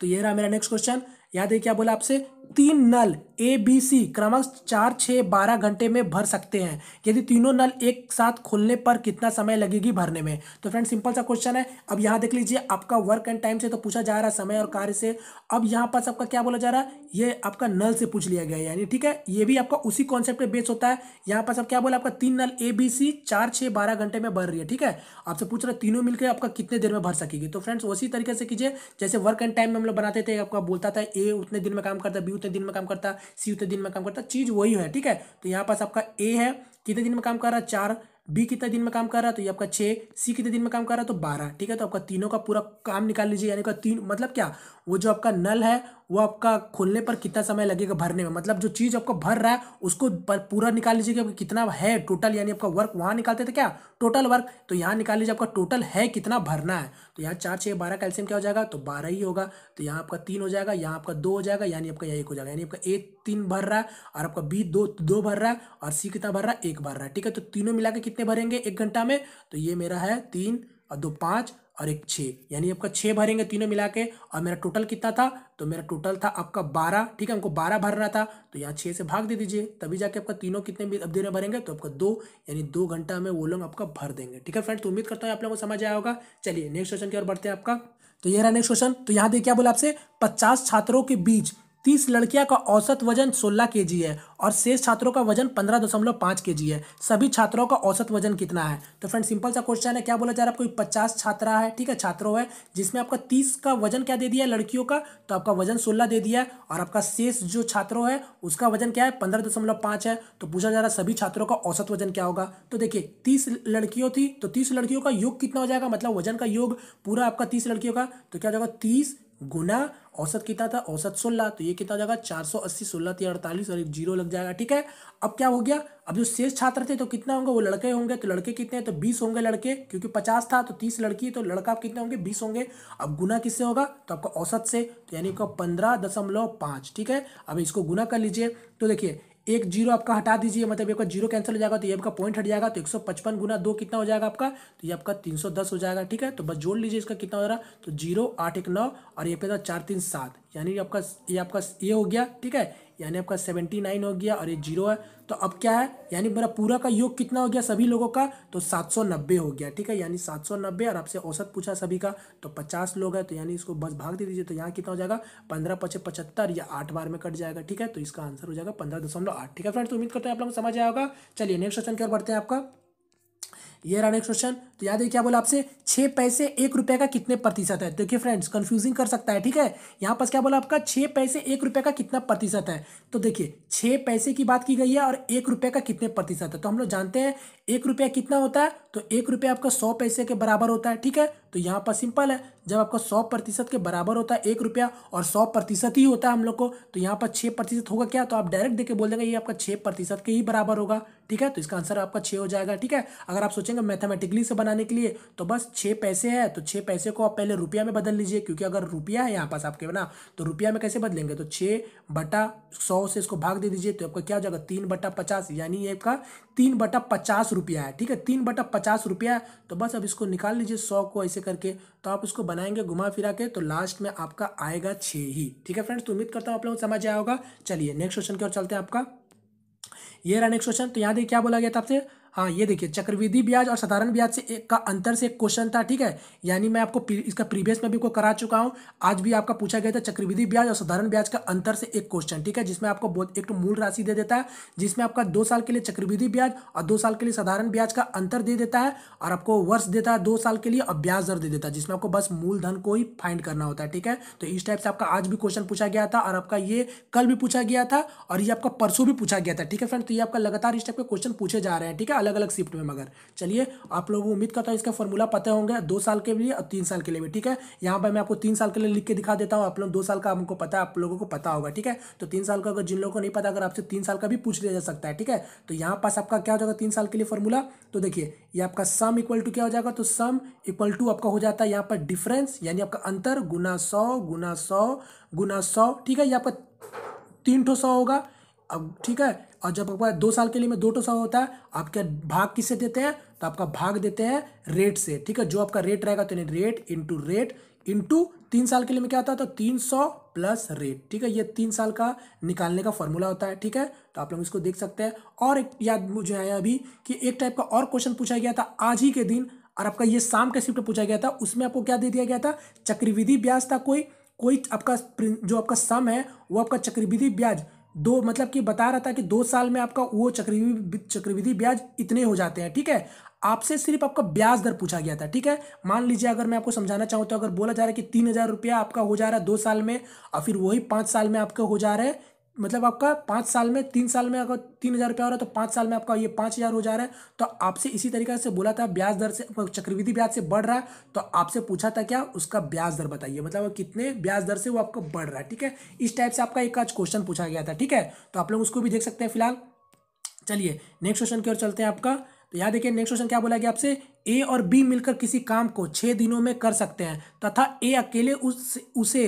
तो ये रहा मेरा नेक्स्ट क्वेश्चन याद है क्या बोला आपसे तीन नल ए बी सी क्रमश चार छः बारह घंटे में भर सकते हैं यदि तीनों नल एक साथ खोलने पर कितना समय लगेगी भरने में तो फ्रेंड सिंपल सा क्वेश्चन है अब यहाँ देख लीजिए आपका वर्क एंड टाइम से तो पूछा जा रहा है समय और कार्य से अब यहाँ पर आपका क्या बोला जा रहा है ये आपका नल से पूछ लिया गया यानी ठीक है ये भी आपका उसी कॉन्सेप्ट बेस होता है यहाँ पर सब क्या बोला आपका तीन नल ए बी सी चार छः बारह घंटे में भर रही है ठीक है आपसे पूछ रहा है तीनों मिलकर आपका कितने देर में भर सकेगी तो फ्रेंड्स उसी तरीके से कीजिए जैसे वर्क एंड टाइम में हम लोग बनाते थे आपका बोलता था ए उतने दिन में काम करता है बी उतने दिन में काम करता सी उतने दिन में काम करता चीज़ वही है ठीक है तो यहाँ पास आपका ए है कितने दिन में काम कर रहा है चार बी कितने दिन में काम कर रहा है तो ये आपका छः सी कितने दिन में काम कर रहा है तो बारह ठीक है तो आपका तीनों का पूरा काम निकाल लीजिए यानी का तीन मतलब क्या वो जो आपका नल है वो आपका खोलने पर कितना समय लगेगा भरने में मतलब जो चीज़ आपको भर रहा है उसको पूरा निकाल लीजिए कि कितना है टोटल यानी आपका वर्क वहाँ निकालते थे क्या टोटल वर्क तो यहाँ निकाल लीजिए आपका टोटल है कितना भरना है तो यहाँ चार छः बारह कैल्शियम क्या हो जाएगा तो बारह ही होगा तो यहाँ आपका तीन हो जाएगा यहाँ आपका दो हो जाएगा यानी आपका यहाँ एक हो जाएगा यानी आपका ए तीन भर रहा है और आपका बी दो दो भर रहा है और सी कितना भर रहा है एक भर रहा है ठीक है तो तीनों मिला के कितने भरेंगे एक घंटा में तो ये मेरा है तीन और दो पाँच और एक छः यानी आपका छः भरेंगे तीनों मिला के और मेरा टोटल कितना था तो मेरा टोटल था आपका बारह ठीक है हमको बारह भरना था तो यहाँ छः से भाग दे दीजिए तभी जाके आपका तीनों कितने अब देने भरेंगे तो आपका दो यानी दो घंटा में वो लोग आपका भर देंगे ठीक है फ्रेंड तो उम्मीद करता हूँ आप लोगों को समझ आया होगा चलिए नेक्स्ट क्वेश्चन की ओर बढ़ते हैं आपका तो ये रहा नेक्स्ट क्वेश्चन तो यहाँ देखिए क्या बोला आपसे पचास छात्रों के बीच तीस लड़कियां का औसत वजन के जी है और शेष छात्रों का वजन पंद्रह दशमलव के जी है सभी छात्रों का औसत वजन कितना है तो फ्रेंड सिंपल सा क्वेश्चन है क्या बोला जा रहा है कोई पचास छात्रा है ठीक है छात्रों है जिसमें आपका तीस का वजन क्या दे दिया है लड़कियों का तो आपका वजन सोलह दे दिया है और आपका शेष जो छात्रों है उसका वजन क्या है पंद्रह है तो पूछा जा रहा है सभी छात्रों का औसत वजन क्या होगा तो देखिए तीस लड़कियों थी तो तीस लड़कियों का योग कितना हो जाएगा मतलब वजन का योग पूरा आपका तीस लड़कियों का तो क्या हो जाएगा तीस गुना औसत कितना था औसत सोलह तो ये कितना जाएगा चार सौ अस्सी सोलह थी अड़तालीस और एक जीरो लग जाएगा ठीक है अब क्या हो गया अब जो शेष छात्र थे तो कितना होंगे वो लड़के होंगे तो लड़के कितने हैं तो बीस होंगे लड़के क्योंकि पचास था तो तीस लड़की है तो लड़का कितने होंगे बीस होंगे अब गुना किससे होगा तो आपका औसत से तो यानी आपका पंद्रह दशमलव ठीक है अब इसको गुना कर लीजिए तो देखिए एक जीरो आपका हटा दीजिए मतलब आपका जीरो कैंसिल हो जाएगा तो ये आपका पॉइंट हट जाएगा तो एक सौ पचपन गुना दो कितना हो जाएगा आपका तो ये आपका तीन सौ दस हो जाएगा ठीक है तो बस जोड़ लीजिए इसका कितना हो रहा तो जीरो आठ एक नौ और ये पे था चार तीन सात यानी आपका ये आपका ये हो गया ठीक है यानी आपका सेवेंटी नाइन हो गया और ये जीरो है तो अब क्या है यानी मेरा पूरा का योग कितना हो गया सभी लोगों का तो सात सौ नब्बे हो गया ठीक है यानी सात सौ नब्बे और आपसे औसत पूछा सभी का तो पचास लोग है तो यानी इसको बस भाग दे दीजिए तो यहाँ कितना हो जाएगा पंद्रह पचे पचहत्तर या आठ बार में कट जाएगा ठीक है तो इसका आंसर हो जाएगा पंद्रह दशमलव आठ ठीक है फ्रेंड्स तो उम्मीद करते हैं आप लोग समझ आया होगा चलिए नेक्स्ट क्वेश्चन की ओर बढ़ते हैं आपका ये रहा नेक्स्ट क्वेश्चन तो याद है क्या बोला आपसे छः पैसे एक रुपये का कितने प्रतिशत है देखिए फ्रेंड्स कंफ्यूजिंग कर सकता है ठीक है यहाँ पर क्या बोला आपका छः पैसे एक रुपये का कितना प्रतिशत है तो देखिए छः पैसे की बात की गई है और एक रुपये का कितने प्रतिशत है तो हम लोग जानते हैं एक रुपया कितना होता है तो एक रुपया आपका सौ पैसे के बराबर होता है ठीक है तो यहाँ पर सिंपल है जब आपका सौ प्रतिशत के बराबर होता है एक रुपया और सौ प्रतिशत ही होता है हम लोग को तो यहाँ पर छः प्रतिशत होगा क्या तो आप डायरेक्ट देखे बोल देंगे ये आपका छः प्रतिशत के ही बराबर होगा ठीक है तो इसका आंसर आपका छः हो जाएगा ठीक है अगर आप सोचेंगे मैथमेटिकली से बनाने के लिए तो बस छः पैसे है तो छः पैसे को आप पहले रुपया में बदल लीजिए क्योंकि अगर रुपया है यहाँ पास आपके ना तो रुपया में कैसे बदलेंगे तो छः बटा सौ से इसको भाग दे दीजिए तो आपका क्या हो जाएगा तीन बटा पचास यानी आपका तीन बटा पचास रुपया है ठीक है तीन बटा पचास रुपया है तो बस अब इसको निकाल लीजिए सौ को ऐसे करके तो आप इसको बनाएंगे घुमा फिरा के तो लास्ट में आपका आएगा छः ही ठीक है फ्रेंड्स तो उम्मीद करता हूँ आप लोगों को समझ आया होगा चलिए नेक्स्ट क्वेश्चन की ओर चलते हैं आपका ये रहा नेक्स्ट क्वेश्चन तो यहाँ देखिए क्या बोला गया था आपसे हाँ ये देखिए चक्रवृद्धि ब्याज और साधारण ब्याज से एक का अंतर से एक क्वेश्चन था ठीक है यानी मैं आपको इसका प्रीवियस में भी को करा चुका हूँ आज भी आपका पूछा गया था चक्रवृद्धि ब्याज और साधारण ब्याज का अंतर से एक क्वेश्चन ठीक है जिसमें आपको बहुत एक तो मूल राशि दे देता है जिसमें आपका दो साल के लिए चक्रवृद्धि ब्याज और दो साल के लिए साधारण ब्याज का अंतर दे देता है और आपको वर्ष देता है दो साल के लिए और ब्याज दर दे देता है जिसमें आपको बस मूलधन को ही फाइंड करना होता है ठीक है तो इस टाइप से आपका आज भी क्वेश्चन पूछा गया था और आपका ये कल भी पूछा गया था और ये आपका परसों भी पूछा गया था ठीक है फ्रेंड तो ये आपका लगातार इस टाइप के क्वेश्चन पूछे जा रहे हैं ठीक है अलग अलग शिफ्ट में मगर चलिए आप लोगों को उम्मीद करता हूँ इसका फॉर्मूला पता होंगे दो साल के लिए और तीन साल के लिए भी ठीक है यहाँ पर मैं आपको तीन साल के लिए लिख के दिखा देता हूँ आप लोग दो साल का हमको पता है आप लोगों को पता होगा ठीक है तो तीन साल का अगर जिन लोगों को नहीं पता अगर आपसे तीन साल का भी पूछ लिया जा सकता है ठीक है तो यहाँ पास आपका क्या हो जाएगा तीन साल के लिए फॉर्मूला तो देखिए ये आपका सम इक्वल टू क्या हो जाएगा तो सम इक्वल टू आपका हो जाता है यहाँ पर डिफरेंस यानी आपका अंतर गुना सौ गुना सौ गुना सौ ठीक है यहाँ पर तीन ठो सौ होगा अब ठीक है और जब आपका दो साल के लिए में दो टो सौ होता है आपका भाग किसे देते हैं तो आपका भाग देते हैं रेट से ठीक है जो आपका रेट रहेगा तो रेट इंटू रेट इंटू तीन साल के लिए में क्या होता है तो तीन सौ प्लस रेट ठीक है ये तीन साल का निकालने का फॉर्मूला होता है ठीक है तो आप लोग इसको देख सकते हैं और एक याद मुझे आया अभी कि एक टाइप का और क्वेश्चन पूछा गया था आज ही के दिन और आपका ये शाम का शिफ्ट पूछा गया था उसमें आपको क्या दे दिया गया था चक्रविधि ब्याज था कोई कोई आपका जो आपका सम है वो आपका चक्रविधि ब्याज दो मतलब कि बता रहा था कि दो साल में आपका वो चक्रविधि चक्रविधि ब्याज इतने हो जाते हैं ठीक है आपसे सिर्फ आपका ब्याज दर पूछा गया था ठीक है मान लीजिए अगर मैं आपको समझाना चाहूँ तो अगर बोला जा रहा है कि तीन हज़ार रुपया आपका हो जा रहा है दो साल में और फिर वही पाँच साल में आपका हो जा रहा है मतलब आपका पाँच साल में तीन साल में अगर तीन हज़ार रुपया हो रहा है तो पाँच साल में आपका ये पाँच हज़ार हो जा रहा है तो आपसे इसी तरीके से बोला था ब्याज दर से चक्रवृद्धि ब्याज से बढ़ रहा है तो आपसे पूछा था क्या उसका ब्याज दर बताइए मतलब कितने ब्याज दर से वो आपको बढ़ रहा है ठीक है इस टाइप से आपका एक आज क्वेश्चन पूछा गया था ठीक है तो आप लोग उसको भी देख सकते हैं फिलहाल चलिए नेक्स्ट क्वेश्चन की ओर चलते हैं आपका तो यहाँ देखिए नेक्स्ट क्वेश्चन क्या बोला गया आपसे ए और बी मिलकर किसी काम को छः दिनों में कर सकते हैं तथा ए अकेले उस उसे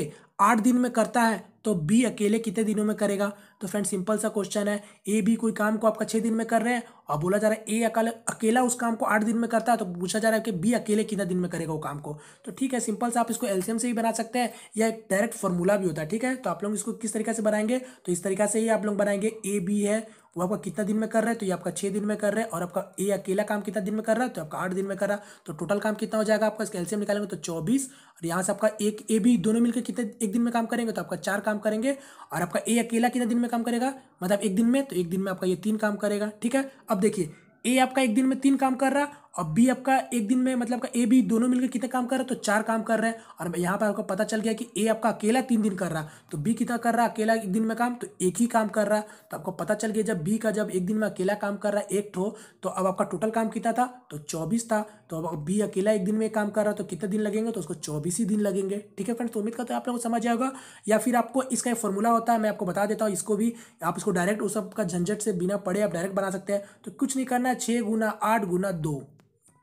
आठ दिन में करता है तो बी अकेले कितने दिनों में करेगा तो फ्रेंड सिंपल सा क्वेश्चन है ए बी कोई काम को आपका छः दिन में कर रहे हैं और बोला जा रहा है ए अकाल अकेला उस काम को आठ दिन में करता है तो पूछा जा रहा है कि बी अकेले कितना दिन में करेगा वो काम को तो ठीक है सिंपल सा आप इसको एल्सियम से ही बना सकते हैं या एक डायरेक्ट फॉर्मूला भी होता है ठीक है तो आप लोग इसको किस तरीके से बनाएंगे तो इस तरीके से ही आप लोग बनाएंगे ए बी है वो आपका कितना दिन में कर रहे हैं तो ये आपका छः दिन में कर रहे हैं और आपका ए अकेला काम कितना दिन में कर रहा है तो आपका आठ दिन में कर रहा है तो टोटल काम कितना हो जाएगा आपका कैल्शियम निकालेंगे तो चौबीस और यहाँ से आपका एक ए बी दोनों मिलकर कितने एक दिन में काम करेंगे तो आपका चार काम करेंगे और आपका ए अकेला कितना दिन में काम करेगा मतलब एक दिन में तो एक दिन में आपका ये तीन काम करेगा ठीक है अब देखिए ए आपका एक दिन में तीन काम कर रहा अब बी आपका एक दिन में मतलब का ए बी दोनों मिलकर कितने काम कर रहे हैं तो चार काम कर रहे हैं और यहाँ पर आपको पता चल गया कि ए आपका अकेला तीन दिन कर रहा है तो बी कितना कर रहा है अकेला एक दिन में काम तो एक ही काम कर रहा है तो आपको पता चल गया जब बी का जब एक दिन में अकेला काम कर रहा है एक ठो तो अब आपका टोटल काम कितना था तो चौबीस था तो अब बी अकेला एक दिन में काम कर रहा है तो कितने दिन लगेंगे तो उसको चौबीस ही दिन लगेंगे ठीक है फ्रेंड्स तो उम्मीद करते हैं आप लोगों को समझ आएगा या फिर आपको इसका एक फॉर्मूला होता है मैं आपको बता देता हूँ इसको भी आप इसको डायरेक्ट उस सबका झंझट से बिना पड़े आप डायरेक्ट बना सकते हैं तो कुछ नहीं करना है छः गुना आठ गुना दो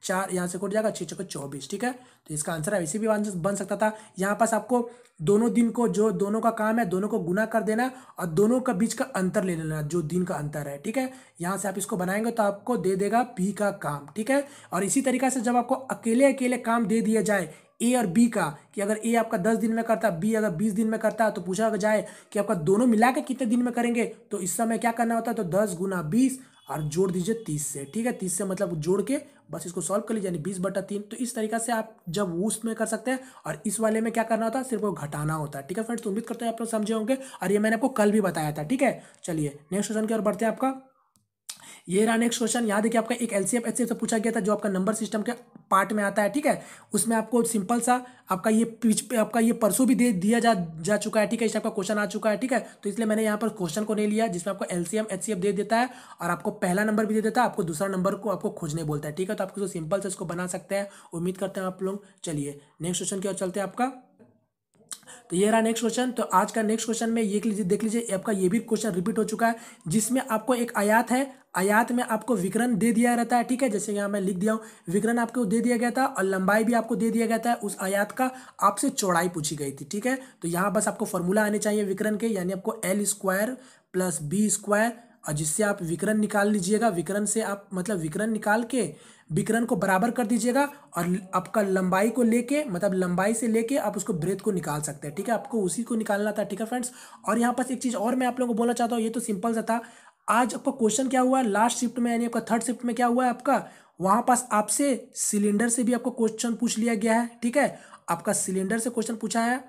चार यहाँ से कट जाएगा छः चौके चौबीस ठीक है तो इसका आंसर है वैसे भी आंसर बन सकता था यहाँ पास आपको दोनों दिन को जो दोनों का काम है दोनों को गुना कर देना और दोनों का बीच का अंतर ले लेना जो दिन का अंतर है ठीक है यहाँ से आप इसको बनाएंगे तो आपको दे देगा पी का काम ठीक है और इसी तरीका से जब आपको अकेले अकेले काम दे दिया जाए ए और बी का कि अगर ए आपका दस दिन में करता बी अगर बीस दिन में करता तो पूछा जाए कि आपका दोनों मिला के कितने दिन में करेंगे तो इस समय क्या करना होता है तो दस गुना बीस और जोड़ दीजिए तीस से ठीक है तीस से मतलब जोड़ के बस इसको सॉल्व कर लीजिए बीस बटा तीन तो इस तरीका से आप जब उसमें कर सकते हैं और इस वाले में क्या करना होता है सिर्फ वो घटाना होता है ठीक है फ्रेंड्स उम्मीद करते हैं आप लोग समझे होंगे और ये मैंने आपको कल भी बताया था ठीक है चलिए नेक्स्ट क्वेश्चन की ओर बढ़ते हैं आपका ये रहा नेक्स्ट क्वेश्चन याद है कि आपका एक सी एफ से पूछा गया था जो आपका नंबर सिस्टम के पार्ट में आता है ठीक है उसमें आपको सिंपल सा आपका ये पे आपका ये परसों भी दे दिया जा जा चुका है ठीक है इस आपका क्वेश्चन आ चुका है ठीक है तो इसलिए मैंने यहाँ पर क्वेश्चन को नहीं लिया जिसमें आपको सी एफ दे देता है और आपको पहला नंबर भी दे देता है आपको दूसरा नंबर को आपको खोजने बोलता है ठीक है तो आप सिंपल से इसको बना सकते हैं उम्मीद करते हैं आप लोग चलिए नेक्स्ट क्वेश्चन की ओर चलते हैं आपका तो ये रहा नेक्स्ट क्वेश्चन तो आज का नेक्स्ट क्वेश्चन में ये देख लीजिए आपका ये भी क्वेश्चन रिपीट हो चुका है जिसमें आपको एक आयात है आयात में आपको विकरण दे दिया रहता है ठीक है जैसे यहाँ मैं लिख दिया हूँ विकरण आपको दे दिया गया था और लंबाई भी आपको दे दिया गया था उस आयात का आपसे चौड़ाई पूछी गई थी ठीक है तो यहाँ बस आपको फॉर्मूला आने चाहिए विकरण के यानी आपको l square plus b square और जिससे आप विकरण निकाल लीजिएगा विकरण से आप मतलब विकरण निकाल के विकरण को बराबर कर दीजिएगा और आपका लंबाई को लेके मतलब लंबाई से लेके आप उसको ब्रेथ को निकाल सकते हैं ठीक है आपको उसी को निकालना था ठीक है फ्रेंड्स और यहाँ पर एक चीज़ और मैं आप लोगों को बोलना चाहता हूँ ये तो सिंपल सा था आज आपका क्वेश्चन क्या हुआ है लास्ट शिफ्ट में यानी आपका थर्ड शिफ्ट में क्या हुआ है आपका वहाँ पास आपसे सिलेंडर से भी आपका क्वेश्चन पूछ लिया गया है ठीक है आपका सिलेंडर से क्वेश्चन पूछा है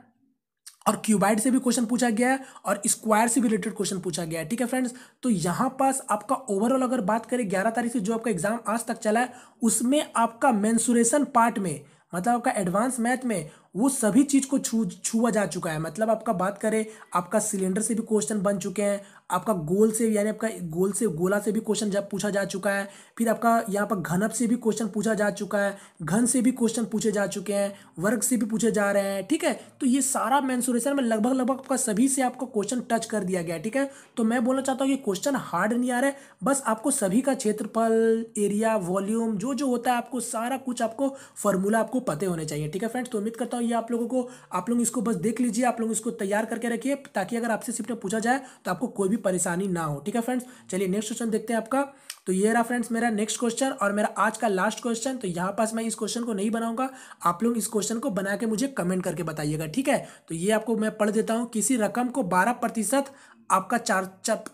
और क्यूबाइड से भी क्वेश्चन पूछा गया है और स्क्वायर से भी रिलेटेड क्वेश्चन पूछा गया है ठीक है फ्रेंड्स तो यहाँ पास आपका ओवरऑल अगर बात करें ग्यारह तारीख से जो आपका एग्जाम आज तक चला है उसमें आपका मैंसुरेशन पार्ट में मतलब आपका एडवांस मैथ में वो सभी चीज़ को छू छुआ जा चुका है मतलब आपका बात करें आपका सिलेंडर से भी क्वेश्चन बन चुके हैं आपका गोल से यानी आपका गोल से गोला से भी क्वेश्चन जब पूछा जा चुका है फिर आपका यहाँ पर घनप से भी क्वेश्चन पूछा जा चुका है घन से भी क्वेश्चन पूछे जा चुके हैं वर्ग से भी पूछे जा रहे हैं ठीक है तो ये सारा मैंसुरेशन में लगभग लगभग आपका सभी से आपका क्वेश्चन टच कर दिया गया ठीक है तो मैं बोलना चाहता हूँ कि क्वेश्चन हार्ड नहीं आ रहा है बस आपको सभी का क्षेत्रफल एरिया वॉल्यूम जो जो होता है आपको सारा कुछ आपको फॉर्मूला आपको पते होने चाहिए ठीक है फ्रेंड्स तो उम्मीद करता हूँ हूँ ये आप लोगों को आप लोग इसको बस देख लीजिए आप लोग इसको तैयार करके रखिए ताकि अगर आपसे सिर्फ पूछा जाए तो आपको कोई भी परेशानी ना हो ठीक है फ्रेंड्स चलिए नेक्स्ट क्वेश्चन देखते हैं आपका तो ये रहा फ्रेंड्स मेरा नेक्स्ट क्वेश्चन और मेरा आज का लास्ट क्वेश्चन तो यहाँ पास मैं इस क्वेश्चन को नहीं बनाऊंगा आप लोग इस क्वेश्चन को बना के मुझे कमेंट करके बताइएगा ठीक है तो ये आपको मैं पढ़ देता हूँ किसी रकम को बारह प्रतिशत आपका चार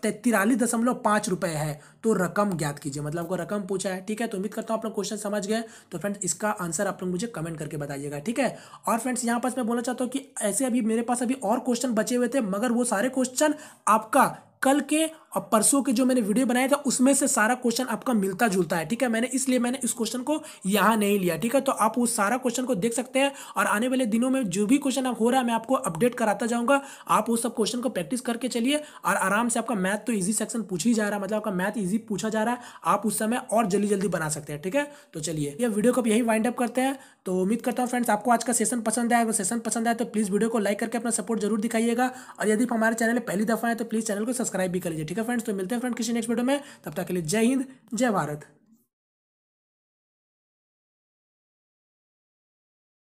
तिरालीस दशमलव पाँच रुपये है तो रकम ज्ञात कीजिए मतलब आपको रकम पूछा है ठीक है तो उम्मीद करता हूँ आप लोग क्वेश्चन समझ गए तो फ्रेंड्स इसका आंसर आप लोग मुझे कमेंट करके बताइएगा ठीक है और फ्रेंड्स यहाँ पास मैं बोलना चाहता हूँ कि ऐसे अभी मेरे पास अभी और क्वेश्चन बचे हुए थे मगर वो सारे क्वेश्चन आपका कल के और परसों के जो मैंने वीडियो बनाया था उसमें से सारा क्वेश्चन आपका मिलता जुलता है ठीक है मैंने इसलिए मैंने इस क्वेश्चन को यहाँ नहीं लिया ठीक है तो आप उस सारा क्वेश्चन को देख सकते हैं और आने वाले दिनों में जो भी क्वेश्चन हो रहा है मैं आपको अपडेट कराता जाऊँगा आप उस सब क्वेश्चन को प्रैक्टिस करके चलिए और आराम से आपका मैथ तो ईजी सेक्शन पूछ ही जा रहा है मतलब आपका मैथ ईजी पूछा जा रहा है आप उस समय और जल्दी जल्दी बना सकते हैं ठीक है तो चलिए यह वीडियो को यही वाइंड अप करते हैं तो उम्मीद करता हूँ फ्रेंड्स आपको आज का सेशन पसंद आया अगर सेशन पसंद आया तो प्लीज़ वीडियो को लाइक करके अपना सपोर्ट जरूर दिखाइएगा और यदि हमारे चैनल पहली दफ़ा है तो प्लीज़ चैनल को सब्सक्राइब भी कर लीजिए ठीक है फ्रेंड्स तो मिलते हैं फ्रेंड किसी नेक्स्ट वीडियो में तब तक के लिए जय हिंद जय भारत